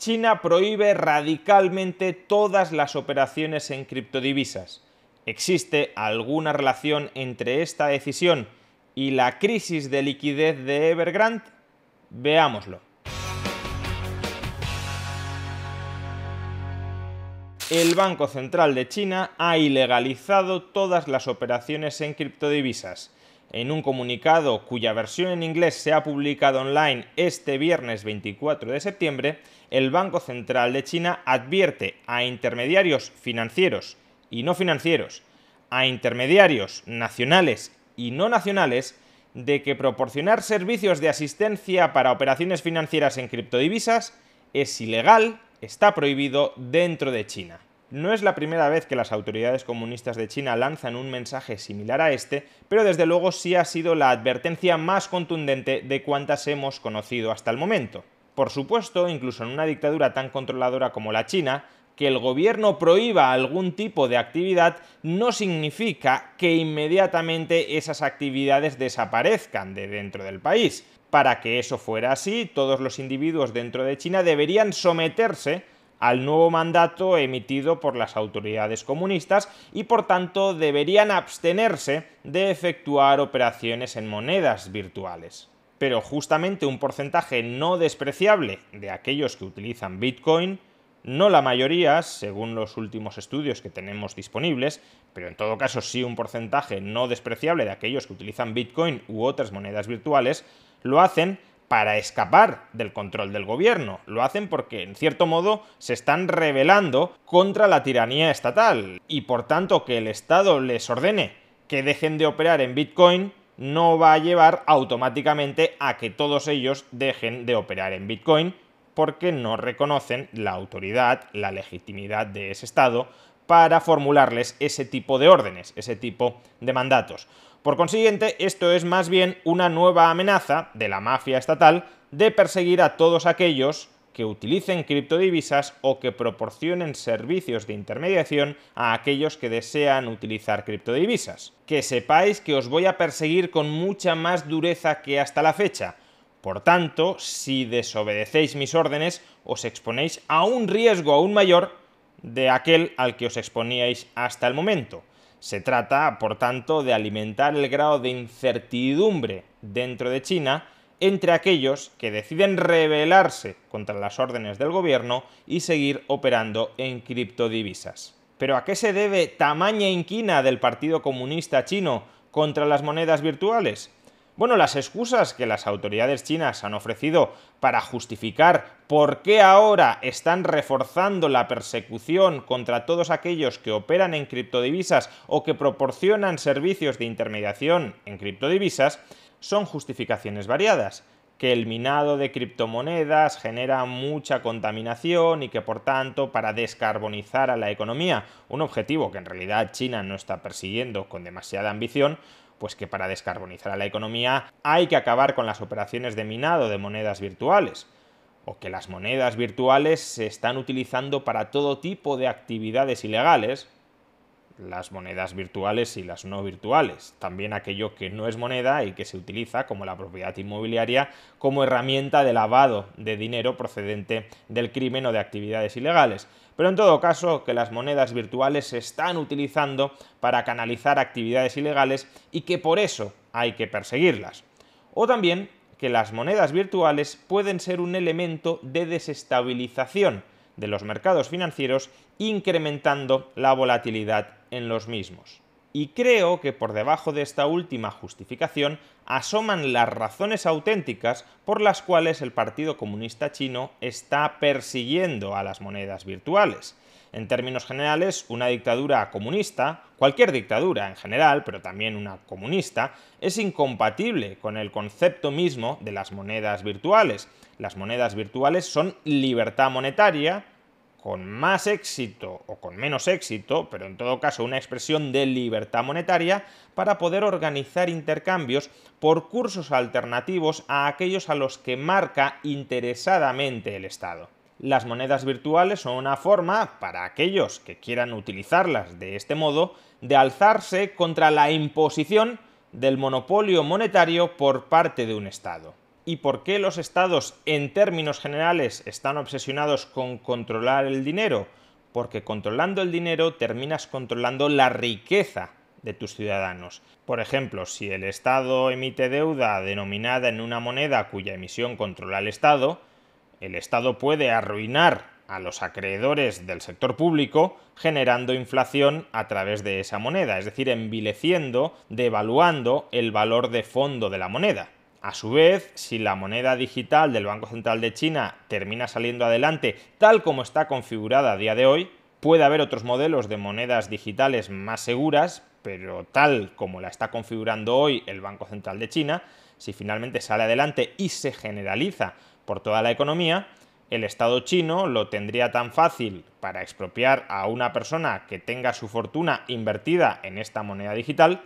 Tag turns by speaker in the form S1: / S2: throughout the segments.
S1: China prohíbe radicalmente todas las operaciones en criptodivisas. ¿Existe alguna relación entre esta decisión y la crisis de liquidez de Evergrande? Veámoslo. El Banco Central de China ha ilegalizado todas las operaciones en criptodivisas en un comunicado cuya versión en inglés se ha publicado online este viernes 24 de septiembre, el Banco Central de China advierte a intermediarios financieros y no financieros, a intermediarios nacionales y no nacionales, de que proporcionar servicios de asistencia para operaciones financieras en criptodivisas es ilegal, está prohibido dentro de China. No es la primera vez que las autoridades comunistas de China lanzan un mensaje similar a este, pero desde luego sí ha sido la advertencia más contundente de cuantas hemos conocido hasta el momento. Por supuesto, incluso en una dictadura tan controladora como la China, que el gobierno prohíba algún tipo de actividad no significa que inmediatamente esas actividades desaparezcan de dentro del país. Para que eso fuera así, todos los individuos dentro de China deberían someterse al nuevo mandato emitido por las autoridades comunistas y por tanto deberían abstenerse de efectuar operaciones en monedas virtuales. Pero justamente un porcentaje no despreciable de aquellos que utilizan Bitcoin no la mayoría, según los últimos estudios que tenemos disponibles, pero en todo caso sí un porcentaje no despreciable de aquellos que utilizan Bitcoin u otras monedas virtuales, lo hacen para escapar del control del gobierno. Lo hacen porque, en cierto modo, se están rebelando contra la tiranía estatal y, por tanto, que el Estado les ordene que dejen de operar en Bitcoin no va a llevar automáticamente a que todos ellos dejen de operar en Bitcoin porque no reconocen la autoridad, la legitimidad de ese Estado, para formularles ese tipo de órdenes, ese tipo de mandatos. Por consiguiente, esto es más bien una nueva amenaza de la mafia estatal de perseguir a todos aquellos que utilicen criptodivisas o que proporcionen servicios de intermediación a aquellos que desean utilizar criptodivisas. Que sepáis que os voy a perseguir con mucha más dureza que hasta la fecha. Por tanto, si desobedecéis mis órdenes, os exponéis a un riesgo aún mayor de aquel al que os exponíais hasta el momento. Se trata, por tanto, de alimentar el grado de incertidumbre dentro de China entre aquellos que deciden rebelarse contra las órdenes del gobierno y seguir operando en criptodivisas. ¿Pero a qué se debe tamaña inquina del Partido Comunista Chino contra las monedas virtuales? Bueno, las excusas que las autoridades chinas han ofrecido para justificar por qué ahora están reforzando la persecución contra todos aquellos que operan en criptodivisas o que proporcionan servicios de intermediación en criptodivisas son justificaciones variadas que el minado de criptomonedas genera mucha contaminación y que por tanto para descarbonizar a la economía, un objetivo que en realidad China no está persiguiendo con demasiada ambición, pues que para descarbonizar a la economía hay que acabar con las operaciones de minado de monedas virtuales, o que las monedas virtuales se están utilizando para todo tipo de actividades ilegales, las monedas virtuales y las no virtuales, también aquello que no es moneda y que se utiliza como la propiedad inmobiliaria como herramienta de lavado de dinero procedente del crimen o de actividades ilegales. Pero en todo caso, que las monedas virtuales se están utilizando para canalizar actividades ilegales y que por eso hay que perseguirlas. O también que las monedas virtuales pueden ser un elemento de desestabilización de los mercados financieros, incrementando la volatilidad en los mismos. Y creo que por debajo de esta última justificación asoman las razones auténticas por las cuales el Partido Comunista Chino está persiguiendo a las monedas virtuales. En términos generales, una dictadura comunista, cualquier dictadura en general, pero también una comunista, es incompatible con el concepto mismo de las monedas virtuales. Las monedas virtuales son libertad monetaria, con más éxito o con menos éxito, pero en todo caso una expresión de libertad monetaria, para poder organizar intercambios por cursos alternativos a aquellos a los que marca interesadamente el Estado. Las monedas virtuales son una forma, para aquellos que quieran utilizarlas de este modo, de alzarse contra la imposición del monopolio monetario por parte de un Estado y por qué los estados en términos generales están obsesionados con controlar el dinero. Porque controlando el dinero terminas controlando la riqueza de tus ciudadanos. Por ejemplo, si el Estado emite deuda denominada en una moneda cuya emisión controla el Estado, el Estado puede arruinar a los acreedores del sector público generando inflación a través de esa moneda, es decir, envileciendo, devaluando el valor de fondo de la moneda. A su vez, si la moneda digital del Banco Central de China termina saliendo adelante tal como está configurada a día de hoy, puede haber otros modelos de monedas digitales más seguras, pero tal como la está configurando hoy el Banco Central de China, si finalmente sale adelante y se generaliza por toda la economía, el Estado chino lo tendría tan fácil para expropiar a una persona que tenga su fortuna invertida en esta moneda digital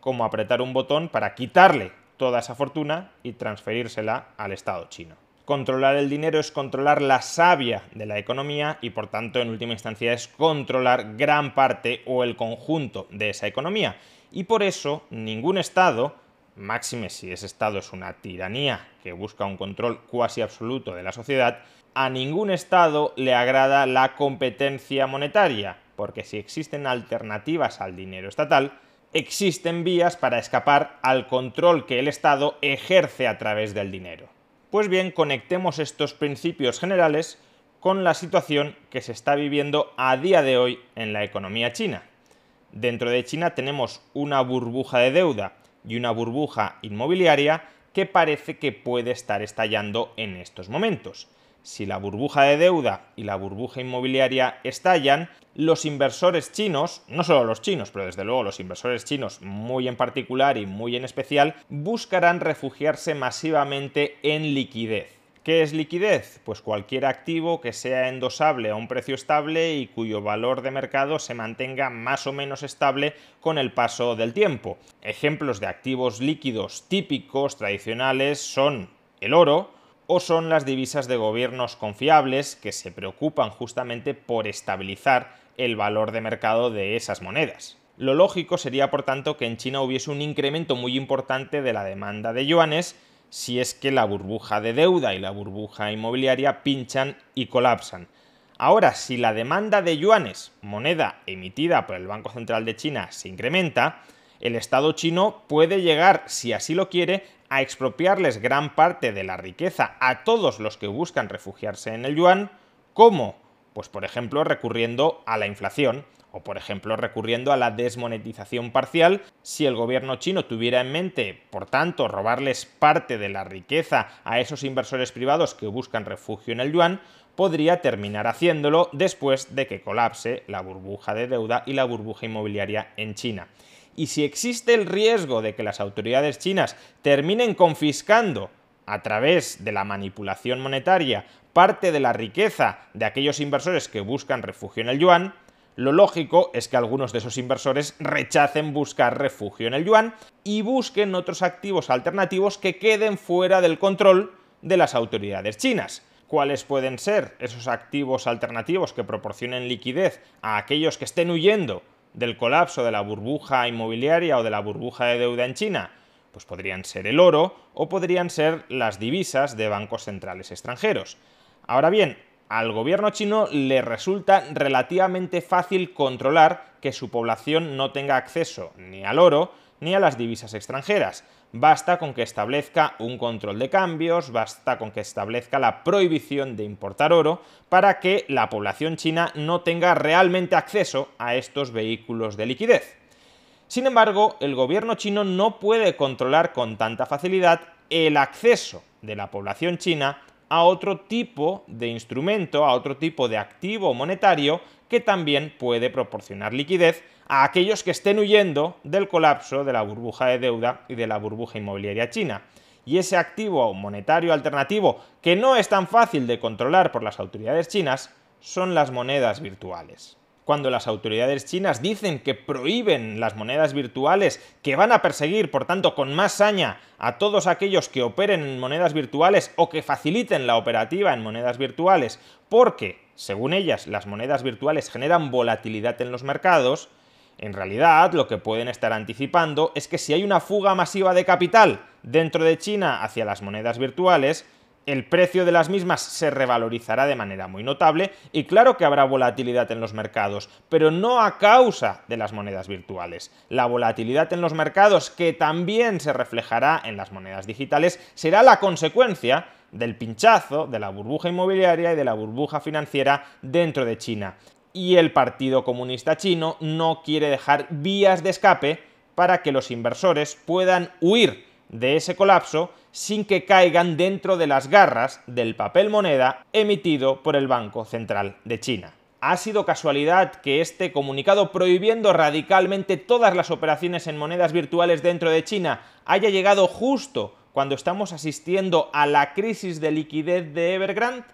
S1: como apretar un botón para quitarle toda esa fortuna y transferírsela al Estado chino. Controlar el dinero es controlar la savia de la economía y por tanto en última instancia es controlar gran parte o el conjunto de esa economía. Y por eso ningún Estado, máxime si ese Estado es una tiranía que busca un control cuasi absoluto de la sociedad, a ningún Estado le agrada la competencia monetaria, porque si existen alternativas al dinero estatal, existen vías para escapar al control que el Estado ejerce a través del dinero. Pues bien, conectemos estos principios generales con la situación que se está viviendo a día de hoy en la economía china. Dentro de China tenemos una burbuja de deuda y una burbuja inmobiliaria que parece que puede estar estallando en estos momentos. Si la burbuja de deuda y la burbuja inmobiliaria estallan, los inversores chinos, no solo los chinos, pero desde luego los inversores chinos muy en particular y muy en especial, buscarán refugiarse masivamente en liquidez. ¿Qué es liquidez? Pues cualquier activo que sea endosable a un precio estable y cuyo valor de mercado se mantenga más o menos estable con el paso del tiempo. Ejemplos de activos líquidos típicos, tradicionales, son el oro, o son las divisas de gobiernos confiables que se preocupan justamente por estabilizar el valor de mercado de esas monedas. Lo lógico sería, por tanto, que en China hubiese un incremento muy importante de la demanda de yuanes si es que la burbuja de deuda y la burbuja inmobiliaria pinchan y colapsan. Ahora, si la demanda de yuanes, moneda emitida por el Banco Central de China, se incrementa, el Estado chino puede llegar, si así lo quiere, a expropiarles gran parte de la riqueza a todos los que buscan refugiarse en el yuan, ¿cómo? Pues por ejemplo recurriendo a la inflación o por ejemplo recurriendo a la desmonetización parcial si el gobierno chino tuviera en mente, por tanto, robarles parte de la riqueza a esos inversores privados que buscan refugio en el yuan, podría terminar haciéndolo después de que colapse la burbuja de deuda y la burbuja inmobiliaria en China y si existe el riesgo de que las autoridades chinas terminen confiscando a través de la manipulación monetaria parte de la riqueza de aquellos inversores que buscan refugio en el yuan, lo lógico es que algunos de esos inversores rechacen buscar refugio en el yuan y busquen otros activos alternativos que queden fuera del control de las autoridades chinas. ¿Cuáles pueden ser esos activos alternativos que proporcionen liquidez a aquellos que estén huyendo del colapso de la burbuja inmobiliaria o de la burbuja de deuda en China? Pues podrían ser el oro o podrían ser las divisas de bancos centrales extranjeros. Ahora bien, al gobierno chino le resulta relativamente fácil controlar que su población no tenga acceso ni al oro ni a las divisas extranjeras, basta con que establezca un control de cambios, basta con que establezca la prohibición de importar oro para que la población china no tenga realmente acceso a estos vehículos de liquidez. Sin embargo, el gobierno chino no puede controlar con tanta facilidad el acceso de la población china a otro tipo de instrumento, a otro tipo de activo monetario que también puede proporcionar liquidez a aquellos que estén huyendo del colapso de la burbuja de deuda y de la burbuja inmobiliaria china. Y ese activo monetario alternativo, que no es tan fácil de controlar por las autoridades chinas, son las monedas virtuales. Cuando las autoridades chinas dicen que prohíben las monedas virtuales, que van a perseguir, por tanto, con más saña a todos aquellos que operen en monedas virtuales o que faciliten la operativa en monedas virtuales, porque, según ellas, las monedas virtuales generan volatilidad en los mercados, en realidad, lo que pueden estar anticipando es que si hay una fuga masiva de capital dentro de China hacia las monedas virtuales, el precio de las mismas se revalorizará de manera muy notable y claro que habrá volatilidad en los mercados, pero no a causa de las monedas virtuales. La volatilidad en los mercados, que también se reflejará en las monedas digitales, será la consecuencia del pinchazo de la burbuja inmobiliaria y de la burbuja financiera dentro de China y el Partido Comunista Chino no quiere dejar vías de escape para que los inversores puedan huir de ese colapso sin que caigan dentro de las garras del papel moneda emitido por el Banco Central de China. ¿Ha sido casualidad que este comunicado prohibiendo radicalmente todas las operaciones en monedas virtuales dentro de China haya llegado justo cuando estamos asistiendo a la crisis de liquidez de Evergrande?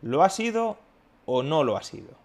S1: ¿Lo ha sido o no lo ha sido?